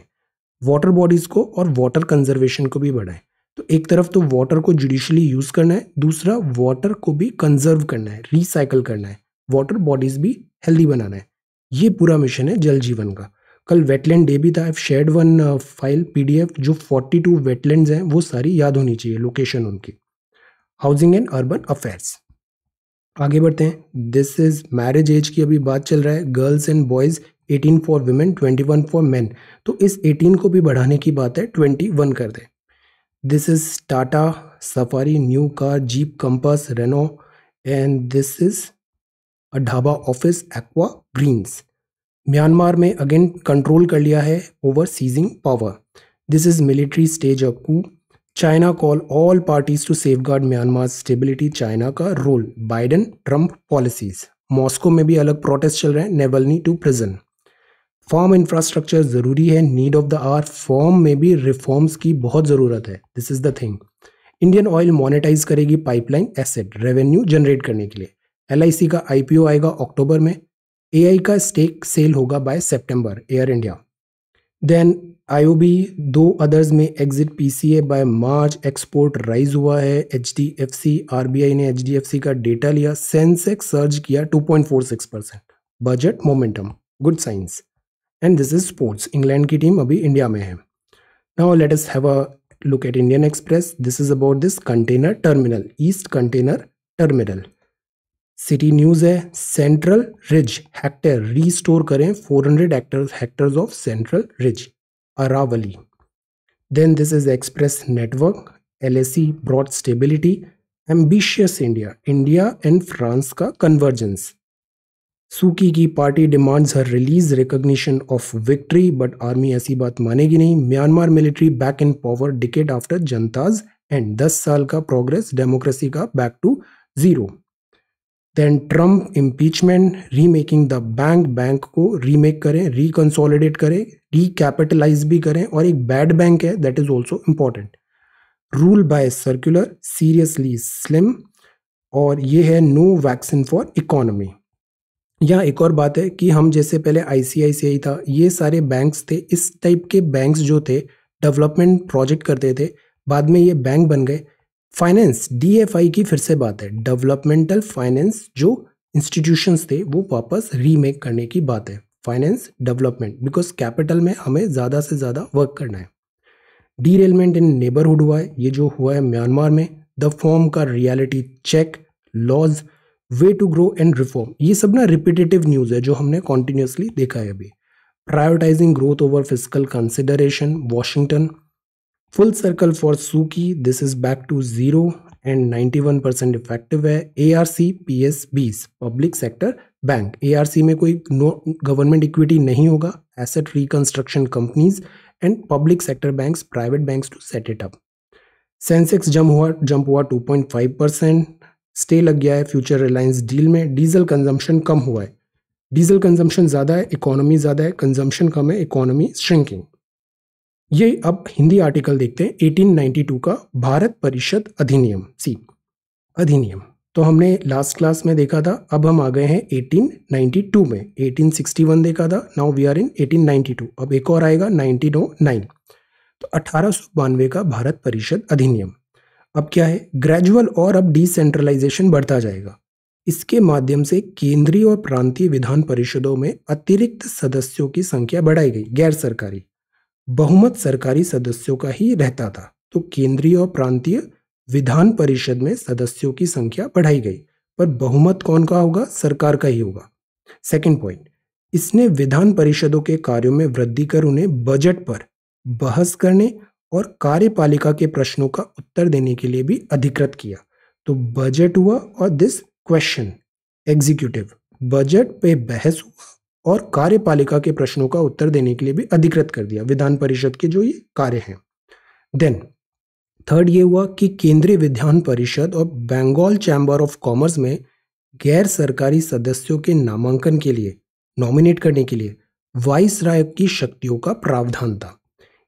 S1: वाटर बॉडीज़ को और वाटर कंजर्वेशन को भी बढ़ाएं तो एक तरफ तो वाटर को जुडिशली यूज़ करना है दूसरा वाटर को भी कंजर्व करना है रिसाइकल करना है वाटर बॉडीज़ भी हेल्दी बनाना है ये पूरा मिशन है जल जीवन का कल वेटलैंड डे भी था I shared one file PDF जो 42 वेटलैंड्स हैं वो सारी याद होनी चाहिए लोकेशन उनकी हाउसिंग एंड अर्बन अफेयर्स आगे बढ़ते हैं दिस इज मैरिज एज की अभी बात चल रहा है girls and boys 18 for women 21 for man तो इस 18 को भी बढ़ाने की बात है 21 कर दें this is Tata Safari new car Jeep Compass Renault and this is a dhaba office Aqua Greens Myanmar में अगेन कंट्रोल कर लिया है over seizing power this is military stage of coup China call all parties to guard Myanmar stability China का role Biden Trump policies Moscow में भी अलग protest चल रहे हैं Navalny to prison farm infrastructure ज़रूरी है need of the are form में भी रिफॉर्म्स की बहुत ज़रूरत है this is the thing Indian Oil monetise करेगी पाइपलाइन एसेट रेवेन्यू जनरेट करने के लिए एल का आई आएगा अक्टूबर में ए का स्टेक सेल होगा by September Air India then IOB two others में exit PCA by March export rise हुआ है एचडीएफसी आरबीआई ने एचडीएफसी का डेटा लिया सेंसेक्स सर्ज किया 2.46 percent budget momentum good science and this is sports England की team अभी India में है now let us have a look at Indian Express this is about this container terminal East container terminal city news है central ridge hectare restore करें 400 hundred hectares of central ridge Aravali is express network L S C broad stability ambitious India India and France का convergence Suu Kyi की party demands her release recognition of victory but army ऐसी बात मानेगी नहीं Myanmar military back in power decade after juntas and दस साल का progress democracy का back to zero then Trump impeachment remaking the bank bank को रीमेक करें रिकन्सोलिडेट करें रिकैपिटलाइज भी करें और एक बैड बैंक है that is also important rule by circular seriously slim और ये है नो वैक्सीन फॉर इकोनॉमी यहाँ एक और बात है कि हम जैसे पहले आईसीआईसीआई था ये सारे बैंक्स थे इस टाइप के बैंक्स जो थे डेवलपमेंट प्रोजेक्ट करते थे बाद में ये बैंक बन गए फाइनेंस डीएफआई की फिर से बात है डेवलपमेंटल फाइनेंस जो इंस्टीट्यूशंस थे वो वापस रीमेक करने की बात है फाइनेंस डेवलपमेंट बिकॉज कैपिटल में हमें ज़्यादा से ज़्यादा वर्क करना है डीरेलमेंट इन नेबरहुड हुआ है ये जो हुआ है म्यांमार में द फॉर्म का reality check laws way to grow and reform ये सब ना रिपीटेटिव न्यूज़ है जो हमने कॉन्टीन्यूसली देखा है अभी prioritising growth over physical consideration Washington full circle for Suu Kyi this is back to zero and 91 percent effective है A R C P S बीस public sector bank A R C में कोई नो गवर्नमेंट इक्विटी नहीं होगा asset reconstruction companies and public sector bank private banks to set it up Sensex जम हुआ jump हुआ 2.5 percent stay लग गया है फ्यूचर रिलायंस डील में डीजल कंजम्पशन कम हुआ है डीजल कंजम्पशन ज़्यादा है इकोनॉमी ज़्यादा है कंजम्पशन कम है इकोनॉमी श्रिंकिंग ये अब हिंदी आर्टिकल देखते हैं 1892 का भारत परिषद अधिनियम सी अधिनियम तो हमने लास्ट क्लास में देखा था अब हम आ गए हैं 1892 में 1861 देखा था नाउ वी आर इन 1892 अब एक और आएगा नाइनटीन ओ नाइन तो अठारह का भारत परिषद अधिनियम अब क्या है ग्रेजुअल और अब डिसेंट्रलाइजेशन बढ़ता जाएगा इसके माध्यम से केंद्रीय और प्रांतीय विधान परिषदों में अतिरिक्त सदस्यों की संख्या बढ़ाई गई गैर सरकारी बहुमत सरकारी सदस्यों का ही रहता था तो केंद्रीय और प्रांतीय विधान परिषद में सदस्यों की संख्या बढ़ाई गई पर बहुमत कौन का होगा सरकार का ही होगा सेकंड पॉइंट इसने विधान परिषदों के कार्यों में वृद्धि कर उन्हें बजट पर बहस करने और कार्यपालिका के प्रश्नों का उत्तर देने के लिए भी अधिकृत किया तो बजट हुआ और दिस क्वेश्चन एग्जीक्यूटिव बजट पे बहस हुआ और कार्यपालिका के प्रश्नों का उत्तर देने के लिए भी अधिकृत कर दिया विधान परिषद के जो ये कार्य हैं देन थर्ड ये हुआ कि केंद्रीय विधान परिषद और बंगाल चैम्बर ऑफ कॉमर्स में गैर सरकारी सदस्यों के नामांकन के लिए नॉमिनेट करने के लिए वाइस राय की शक्तियों का प्रावधान था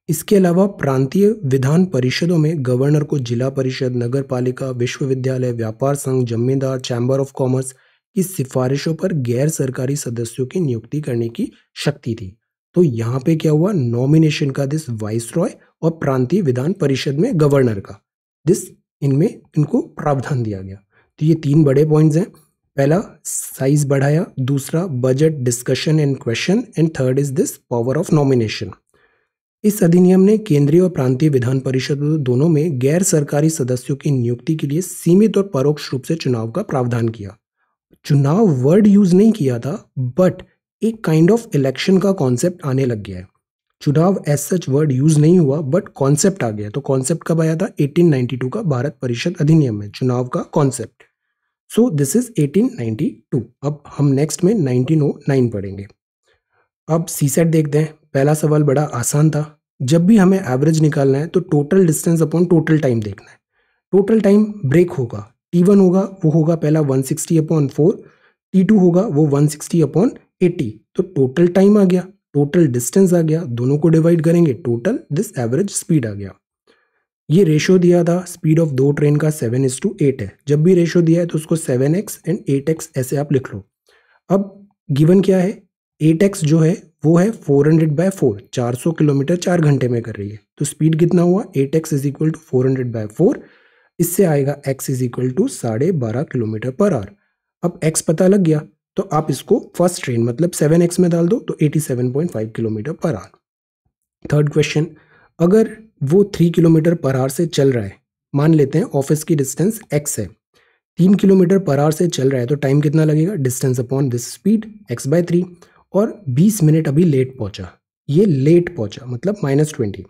S1: इसके अलावा प्रांतीय विधान परिषदों में गवर्नर को जिला परिषद नगर पालिका विश्वविद्यालय व्यापार संघ जमींदार चैम्बर ऑफ कॉमर्स की सिफारिशों पर गैर सरकारी सदस्यों की नियुक्ति करने की शक्ति थी तो यहाँ पे क्या हुआ नॉमिनेशन का दिस वाइस रॉय और प्रांतीय विधान परिषद में गवर्नर का दिस इनमें इनको प्रावधान दिया गया तो ये तीन बड़े पॉइंट्स हैं पहला साइज बढ़ाया दूसरा budget discussion and question and third is this power of nomination इस अधिनियम ने केंद्रीय और प्रांतीय विधान परिषद दोनों में गैर सरकारी सदस्यों की नियुक्ति के लिए सीमित और परोक्ष रूप से चुनाव का प्रावधान किया चुनाव वर्ड यूज़ नहीं किया था बट एक काइंड ऑफ इलेक्शन का कॉन्सेप्ट आने लग गया है चुनाव एज सच वर्ड यूज़ नहीं हुआ बट कॉन्सेप्ट आ गया तो कॉन्सेप्ट कब आया था 1892 का भारत परिषद अधिनियम में चुनाव का कॉन्सेप्ट सो दिस इज 1892 अब हम नेक्स्ट में 1909 पढ़ेंगे अब सी सेट देखते हैं पहला सवाल बड़ा आसान था जब भी हमें एवरेज निकालना है तो total distance upon total time देखना है टोटल टाइम ब्रेक होगा T1 होगा वो होगा पहला 160 सिक्सटी अपॉन फोर टी होगा वो 160 सिक्सटी अपॉन एटी तो टोटल टाइम आ गया टोटल डिस्टेंस आ गया दोनों को डिवाइड करेंगे टोटल दिस एवरेज स्पीड आ गया ये रेशो दिया था स्पीड ऑफ दो ट्रेन का सेवन इज टू एट है जब भी रेशो दिया है तो उसको seven x and eight x ऐसे आप लिख लो अब गिवन क्या है एट एक्स जो है वो है फोर हंड्रेड बाय फोर चार सौ किलोमीटर चार घंटे में कर रही है तो स्पीड कितना हुआ eight x is equal to four hundred by four इससे आएगा x इज इक्वल टू साढ़े बारह किलोमीटर पर आवर अब x पता लग गया तो आप इसको फर्स्ट ट्रेन मतलब 7x में डाल दो तो 87.5 kilometre per hour third question अगर वो थ्री किलोमीटर पर आवर से चल रहा है मान लेते हैं ऑफिस की डिस्टेंस एक्स है तीन किलोमीटर पर आवर से चल रहा है तो टाइम कितना लगेगा distance upon this speed x by three और बीस मिनट अभी लेट पहुंचा ये लेट पहुंचा मतलब minus twenty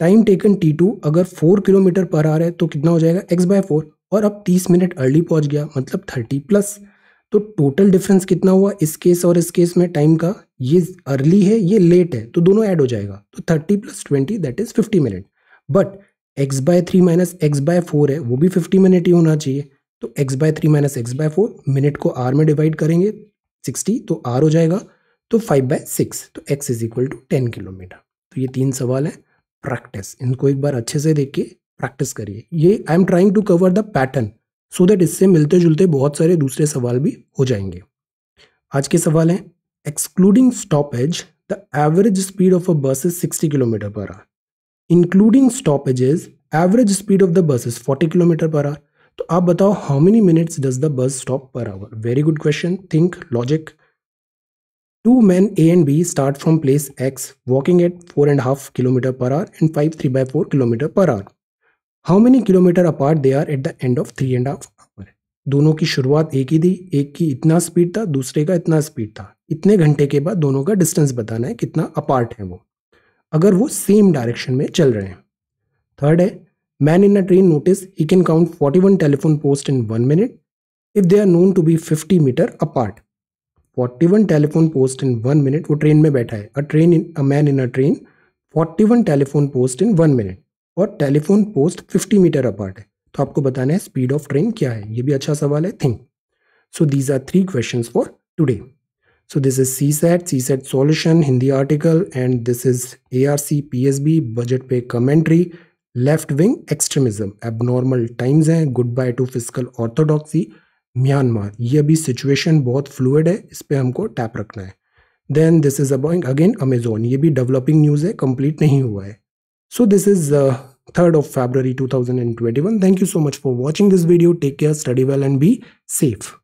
S1: time taken T two अगर फोर किलोमीटर पर आ रहा है तो कितना हो जाएगा एक्स बाय फोर और अब तीस मिनट अर्ली पहुंच गया मतलब थर्टी प्लस तो टोटल डिफरेंस कितना हुआ इस केस और इस केस में टाइम का ये अर्ली है ये लेट है तो दोनों ऐड हो जाएगा तो thirty plus twenty that is fifty minute but x by three minus x by four है वो भी फिफ्टी मिनट ही होना चाहिए तो x by three minus x by four minute को आर में डिवाइड करेंगे सिक्सटी तो आर हो जाएगा तो फाइव बाय सिक्स तो x is equal to ten kilometre तो ये तीन सवाल हैं प्रैक्टिस इनको एक बार अच्छे से देख के प्रैक्टिस करिए ये I am trying to cover the pattern so that इससे मिलते जुलते बहुत सारे दूसरे सवाल भी हो जाएंगे आज के सवाल हैं excluding stoppage the average speed of a bus is 60 kilometre per hour including stoppages average speed of the bus is 40 kilometre per hour तो आप बताओ how many minutes does the bus stop per hour very good question think logic Two men A and B start from place X walking at 4.5 km per hour and 5 3 by 4 km per hour. How many kilometre apart they are at the end of three and half hour? दोनों की शुरुआत एक ही थी एक की इतना speed था दूसरे का इतना स्पीड था इतने घंटे के बाद दोनों का डिस्टेंस बताना है कितना अपार्ट है वो अगर वो सेम डायरेक्शन में चल रहे हैं थर्ड है man in a train notice he can count 41 telephone post in one minute if they are known to be 50 metre apart forty one telephone post in one minute वो train में बैठा है a train in a man in a train forty one telephone post in one minute और telephone post fifty metre apart है तो आपको बताना है स्पीड ऑफ ट्रेन क्या है ये भी अच्छा सवाल है think so these are three question for today so this is CSAT CSAT solution Hindi article and this is A R C P S B budget पे commentary left wing extremism abnormal times हैं good bye to physical orthodoxy Myanmar ये अभी situation बहुत fluid है इस पर हमको tap रखना है देन दिस इज़ अबाउंग अगेन अमेजोन ये भी डेवलपिंग न्यूज़ है कंप्लीट नहीं हुआ है so this is third of February one thank you so much for watching this video take care study well and be safe